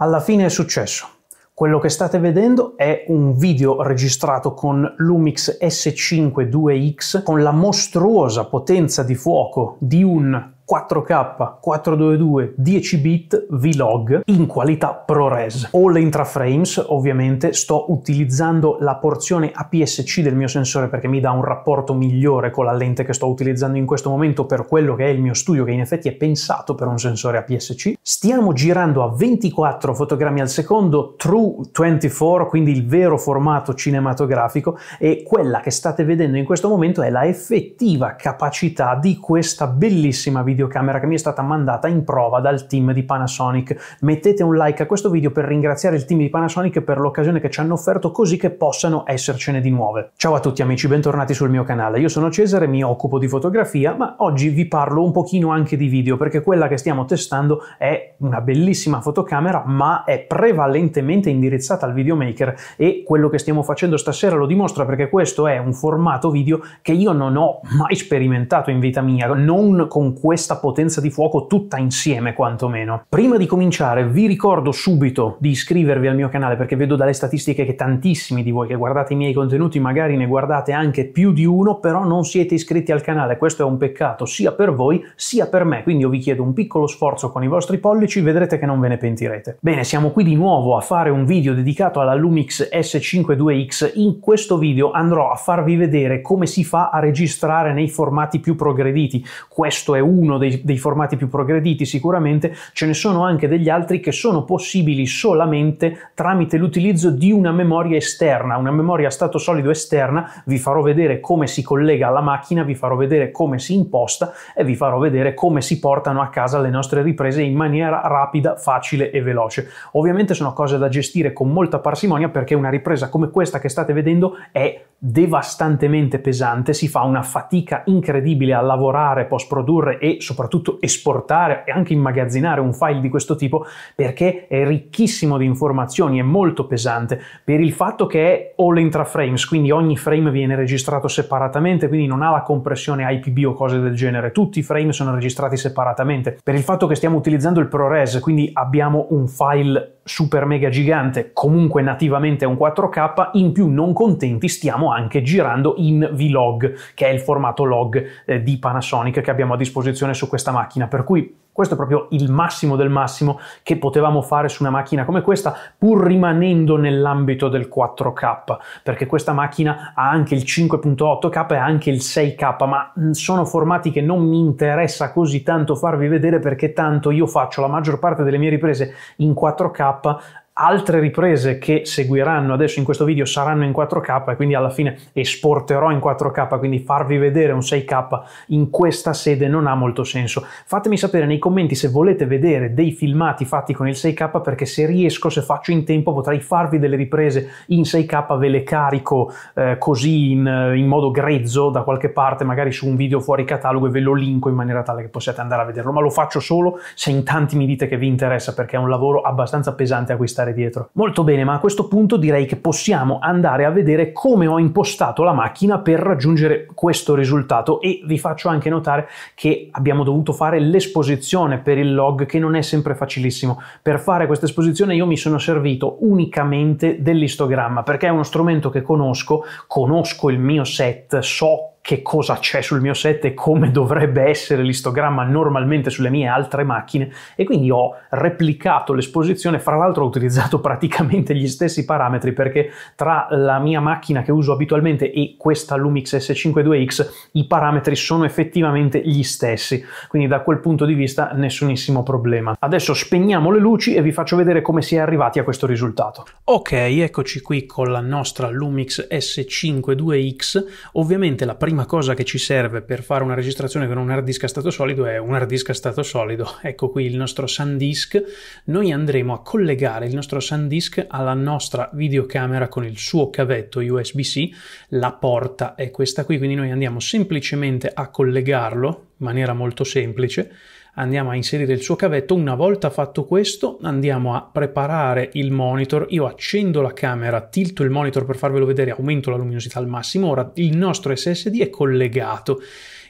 Alla fine è successo. Quello che state vedendo è un video registrato con l'Umix S5 2X con la mostruosa potenza di fuoco di un 4K, 422, 10 bit vlog in qualità ProRes. All intraframes, ovviamente, sto utilizzando la porzione APS-C del mio sensore perché mi dà un rapporto migliore con la lente che sto utilizzando in questo momento per quello che è il mio studio che in effetti è pensato per un sensore APS-C. Stiamo girando a 24 fotogrammi al secondo True 24, quindi il vero formato cinematografico e quella che state vedendo in questo momento è la effettiva capacità di questa bellissima video videocamera che mi è stata mandata in prova dal team di Panasonic. Mettete un like a questo video per ringraziare il team di Panasonic per l'occasione che ci hanno offerto così che possano essercene di nuove. Ciao a tutti amici, bentornati sul mio canale. Io sono Cesare, mi occupo di fotografia, ma oggi vi parlo un pochino anche di video perché quella che stiamo testando è una bellissima fotocamera, ma è prevalentemente indirizzata al videomaker e quello che stiamo facendo stasera lo dimostra perché questo è un formato video che io non ho mai sperimentato in vita mia, non con questa questa potenza di fuoco tutta insieme quantomeno. Prima di cominciare vi ricordo subito di iscrivervi al mio canale perché vedo dalle statistiche che tantissimi di voi che guardate i miei contenuti magari ne guardate anche più di uno, però non siete iscritti al canale, questo è un peccato sia per voi sia per me, quindi io vi chiedo un piccolo sforzo con i vostri pollici, vedrete che non ve ne pentirete. Bene, siamo qui di nuovo a fare un video dedicato alla Lumix S52X, in questo video andrò a farvi vedere come si fa a registrare nei formati più progrediti, questo è uno sono dei, dei formati più progrediti sicuramente, ce ne sono anche degli altri che sono possibili solamente tramite l'utilizzo di una memoria esterna, una memoria a stato solido esterna, vi farò vedere come si collega alla macchina, vi farò vedere come si imposta e vi farò vedere come si portano a casa le nostre riprese in maniera rapida, facile e veloce. Ovviamente sono cose da gestire con molta parsimonia perché una ripresa come questa che state vedendo è devastantemente pesante, si fa una fatica incredibile a lavorare, post produrre e soprattutto esportare e anche immagazzinare un file di questo tipo perché è ricchissimo di informazioni, è molto pesante per il fatto che è all frames, quindi ogni frame viene registrato separatamente, quindi non ha la compressione IPB o cose del genere, tutti i frame sono registrati separatamente, per il fatto che stiamo utilizzando il ProRes, quindi abbiamo un file super mega gigante, comunque nativamente un 4K, in più non contenti stiamo anche girando in vlog, che è il formato log eh, di Panasonic che abbiamo a disposizione su questa macchina, per cui questo è proprio il massimo del massimo che potevamo fare su una macchina come questa, pur rimanendo nell'ambito del 4K, perché questa macchina ha anche il 5.8K e anche il 6K, ma sono formati che non mi interessa così tanto farvi vedere perché tanto io faccio la maggior parte delle mie riprese in 4K altre riprese che seguiranno adesso in questo video saranno in 4K e quindi alla fine esporterò in 4K, quindi farvi vedere un 6K in questa sede non ha molto senso. Fatemi sapere nei commenti se volete vedere dei filmati fatti con il 6K perché se riesco, se faccio in tempo potrei farvi delle riprese in 6K, ve le carico eh, così in, in modo grezzo da qualche parte, magari su un video fuori catalogo e ve lo linko in maniera tale che possiate andare a vederlo, ma lo faccio solo se in tanti mi dite che vi interessa perché è un lavoro abbastanza pesante acquistare stare dietro. Molto bene, ma a questo punto direi che possiamo andare a vedere come ho impostato la macchina per raggiungere questo risultato e vi faccio anche notare che abbiamo dovuto fare l'esposizione per il log che non è sempre facilissimo. Per fare questa esposizione io mi sono servito unicamente dell'istogramma perché è uno strumento che conosco, conosco il mio set, so che cosa c'è sul mio set e come dovrebbe essere l'istogramma normalmente sulle mie altre macchine e quindi ho replicato l'esposizione, fra l'altro ho utilizzato praticamente gli stessi parametri perché tra la mia macchina che uso abitualmente e questa Lumix S52X i parametri sono effettivamente gli stessi, quindi da quel punto di vista nessunissimo problema. Adesso spegniamo le luci e vi faccio vedere come si è arrivati a questo risultato. Ok, eccoci qui con la nostra Lumix S52X, ovviamente la prima prima cosa che ci serve per fare una registrazione con un hard disk a stato solido è un hard disk a stato solido. Ecco qui il nostro SanDisk. Noi andremo a collegare il nostro SanDisk alla nostra videocamera con il suo cavetto USB-C. La porta è questa qui, quindi noi andiamo semplicemente a collegarlo in maniera molto semplice andiamo a inserire il suo cavetto. Una volta fatto questo andiamo a preparare il monitor. Io accendo la camera, tilto il monitor per farvelo vedere, aumento la luminosità al massimo. Ora il nostro SSD è collegato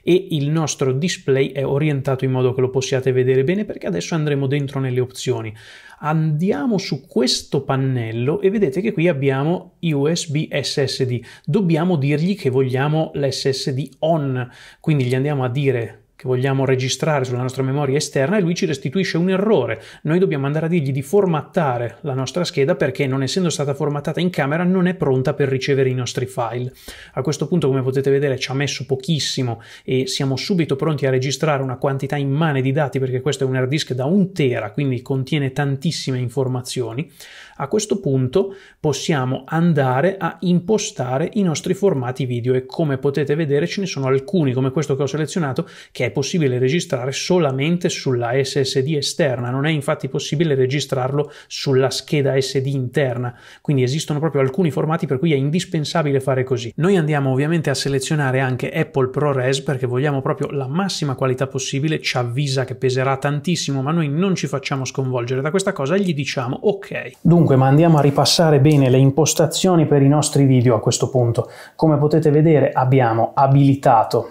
e il nostro display è orientato in modo che lo possiate vedere bene perché adesso andremo dentro nelle opzioni. Andiamo su questo pannello e vedete che qui abbiamo USB SSD. Dobbiamo dirgli che vogliamo l'SSD on, quindi gli andiamo a dire che vogliamo registrare sulla nostra memoria esterna e lui ci restituisce un errore. Noi dobbiamo andare a dirgli di formattare la nostra scheda perché non essendo stata formattata in camera non è pronta per ricevere i nostri file. A questo punto come potete vedere ci ha messo pochissimo e siamo subito pronti a registrare una quantità immane di dati perché questo è un hard disk da un tera quindi contiene tantissime informazioni. A questo punto possiamo andare a impostare i nostri formati video e come potete vedere ce ne sono alcuni come questo che ho selezionato che è possibile registrare solamente sulla SSD esterna, non è infatti possibile registrarlo sulla scheda SD interna, quindi esistono proprio alcuni formati per cui è indispensabile fare così. Noi andiamo ovviamente a selezionare anche Apple ProRes perché vogliamo proprio la massima qualità possibile, ci avvisa che peserà tantissimo ma noi non ci facciamo sconvolgere da questa cosa e gli diciamo ok. Dunque Comunque, ma andiamo a ripassare bene le impostazioni per i nostri video a questo punto. Come potete vedere abbiamo abilitato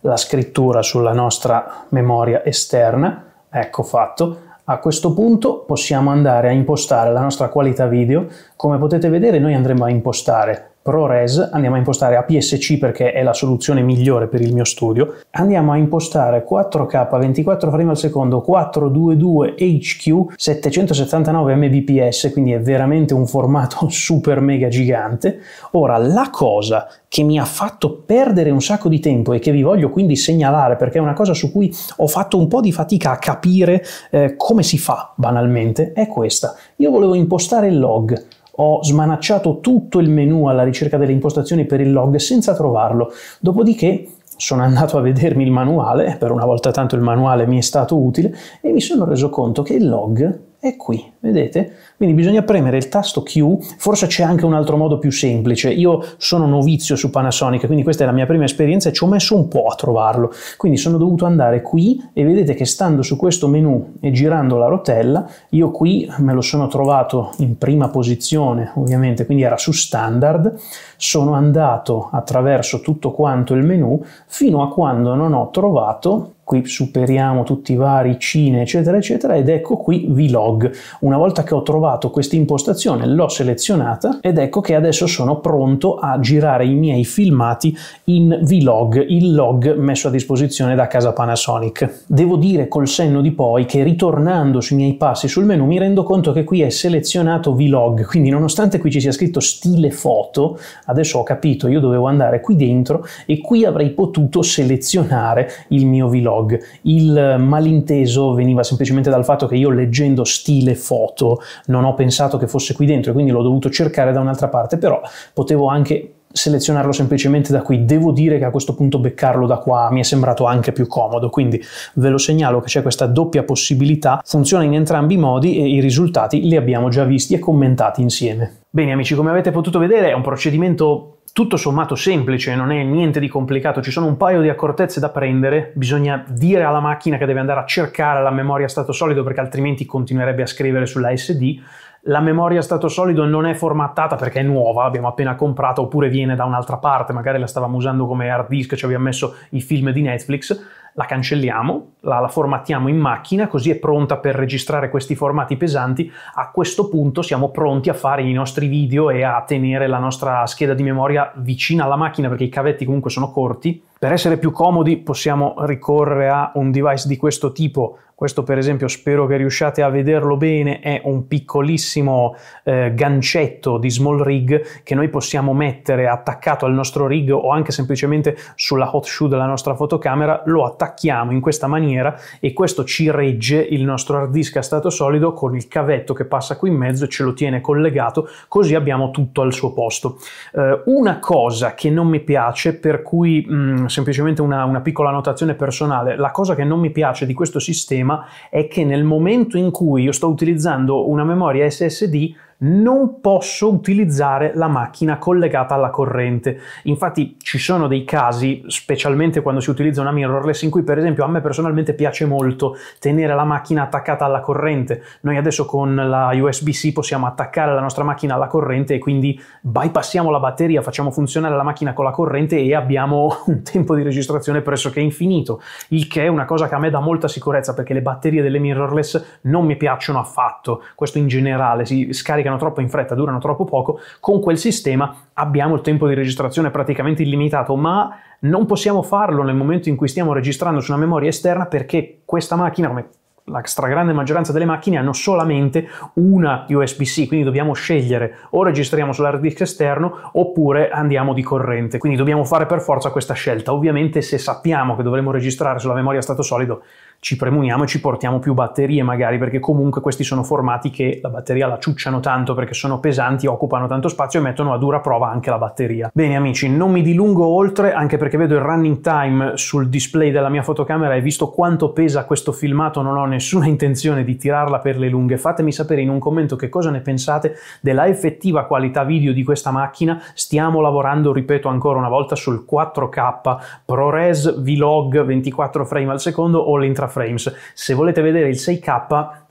la scrittura sulla nostra memoria esterna, ecco fatto. A questo punto possiamo andare a impostare la nostra qualità video. Come potete vedere noi andremo a impostare ProRes, andiamo a impostare APS-C perché è la soluzione migliore per il mio studio, andiamo a impostare 4K 24 frame al secondo 422 HQ 779 mbps, quindi è veramente un formato super mega gigante. Ora, la cosa che mi ha fatto perdere un sacco di tempo e che vi voglio quindi segnalare perché è una cosa su cui ho fatto un po' di fatica a capire eh, come si fa banalmente, è questa. Io volevo impostare il log ho smanacciato tutto il menu alla ricerca delle impostazioni per il log senza trovarlo, dopodiché sono andato a vedermi il manuale, per una volta tanto il manuale mi è stato utile, e mi sono reso conto che il log è qui, vedete? Quindi bisogna premere il tasto Q, forse c'è anche un altro modo più semplice. Io sono novizio su Panasonic, quindi questa è la mia prima esperienza e ci ho messo un po' a trovarlo. Quindi sono dovuto andare qui e vedete che stando su questo menu e girando la rotella, io qui me lo sono trovato in prima posizione, ovviamente, quindi era su standard, sono andato attraverso tutto quanto il menu fino a quando non ho trovato qui superiamo tutti i vari cine eccetera eccetera ed ecco qui vlog. Una volta che ho trovato questa impostazione l'ho selezionata ed ecco che adesso sono pronto a girare i miei filmati in vlog, il log messo a disposizione da casa Panasonic. Devo dire col senno di poi che ritornando sui miei passi sul menu mi rendo conto che qui è selezionato vlog, quindi nonostante qui ci sia scritto stile foto, adesso ho capito, io dovevo andare qui dentro e qui avrei potuto selezionare il mio vlog blog. Il malinteso veniva semplicemente dal fatto che io leggendo stile foto non ho pensato che fosse qui dentro, e quindi l'ho dovuto cercare da un'altra parte, però potevo anche selezionarlo semplicemente da qui. Devo dire che a questo punto beccarlo da qua mi è sembrato anche più comodo, quindi ve lo segnalo che c'è questa doppia possibilità, funziona in entrambi i modi e i risultati li abbiamo già visti e commentati insieme. Bene amici, come avete potuto vedere è un procedimento tutto sommato semplice, non è niente di complicato, ci sono un paio di accortezze da prendere, bisogna dire alla macchina che deve andare a cercare la memoria stato solido perché altrimenti continuerebbe a scrivere sulla SD, la memoria stato solido non è formattata perché è nuova, abbiamo appena comprata oppure viene da un'altra parte, magari la stavamo usando come hard disk, ci cioè abbiamo messo i film di Netflix, la cancelliamo, la, la, formattiamo in macchina, così è pronta per registrare questi formati pesanti. A questo punto siamo pronti a fare i nostri video e a tenere la nostra scheda di memoria vicina alla macchina perché i cavetti comunque sono corti per essere più comodi possiamo ricorrere a un device di questo tipo, questo per esempio spero che riusciate a vederlo bene, è un piccolissimo eh, gancetto di small rig che noi possiamo mettere attaccato al nostro rig o anche semplicemente sulla hot shoe della nostra fotocamera, lo attacchiamo in questa maniera e questo ci regge il nostro hard disk a stato solido con il cavetto che passa qui in mezzo e ce lo tiene collegato, così abbiamo tutto al suo posto. Eh, una cosa che non mi piace, per cui mh, mm, semplicemente una, una piccola notazione personale, la cosa che non mi piace di questo sistema è che nel momento in cui io sto utilizzando una memoria SSD non posso utilizzare la macchina collegata alla corrente. Infatti ci sono dei casi, specialmente quando si utilizza una mirrorless, in cui per esempio a me personalmente piace molto tenere la macchina attaccata alla corrente. Noi adesso con la USB-C possiamo attaccare la nostra macchina alla corrente e quindi bypassiamo la batteria, facciamo funzionare la macchina con la corrente e abbiamo un tempo di registrazione pressoché infinito, il che è una cosa che a me dà molta sicurezza perché le batterie delle mirrorless non mi piacciono affatto, questo in generale, si scaricano caricano troppo in fretta, durano troppo poco, con quel sistema abbiamo il tempo di registrazione praticamente illimitato, ma non possiamo farlo nel momento in cui stiamo registrando su una memoria esterna perché questa macchina, come la stragrande maggioranza delle macchine hanno solamente una USB-C, quindi dobbiamo scegliere o registriamo sull'hard disk esterno oppure andiamo di corrente, quindi dobbiamo fare per forza questa scelta. Ovviamente se sappiamo che dovremo registrare sulla memoria a stato solido ci premuniamo e ci portiamo più batterie magari, perché comunque questi sono formati che la batteria la ciucciano tanto perché sono pesanti, occupano tanto spazio e mettono a dura prova anche la batteria. Bene amici, non mi dilungo oltre, anche perché vedo il running time sul display della mia fotocamera e visto quanto pesa questo filmato non ho nessuna intenzione di tirarla per le lunghe. Fatemi sapere in un commento che cosa ne pensate della effettiva qualità video di questa macchina. Stiamo lavorando, ripeto ancora una volta, sul 4K ProRes Vlog 24 frame al secondo o l'intra frames. Se volete vedere il 6K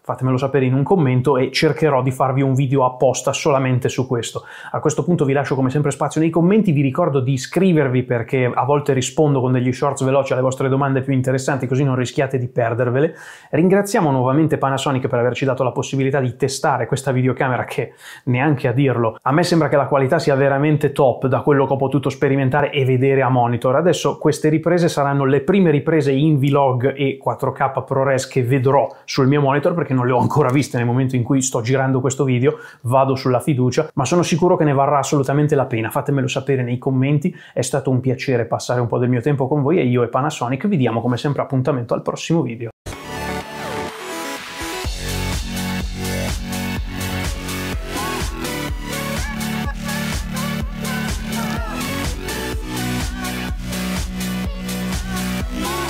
fatemelo sapere in un commento e cercherò di farvi un video apposta solamente su questo. A questo punto vi lascio come sempre spazio nei commenti, vi ricordo di iscrivervi perché a volte rispondo con degli shorts veloci alle vostre domande più interessanti così non rischiate di perdervele. Ringraziamo nuovamente Panasonic per averci dato la possibilità di testare questa videocamera che neanche a dirlo, a me sembra che la qualità sia veramente top da quello che ho potuto sperimentare e vedere a monitor. Adesso queste riprese saranno le prime riprese in vlog e 4K ProRes che vedrò sul mio monitor perché non non le ho ancora viste nel momento in cui sto girando questo video, vado sulla fiducia, ma sono sicuro che ne varrà assolutamente la pena. Fatemelo sapere nei commenti, è stato un piacere passare un po' del mio tempo con voi e io e Panasonic vi diamo come sempre appuntamento al prossimo video. Yeah.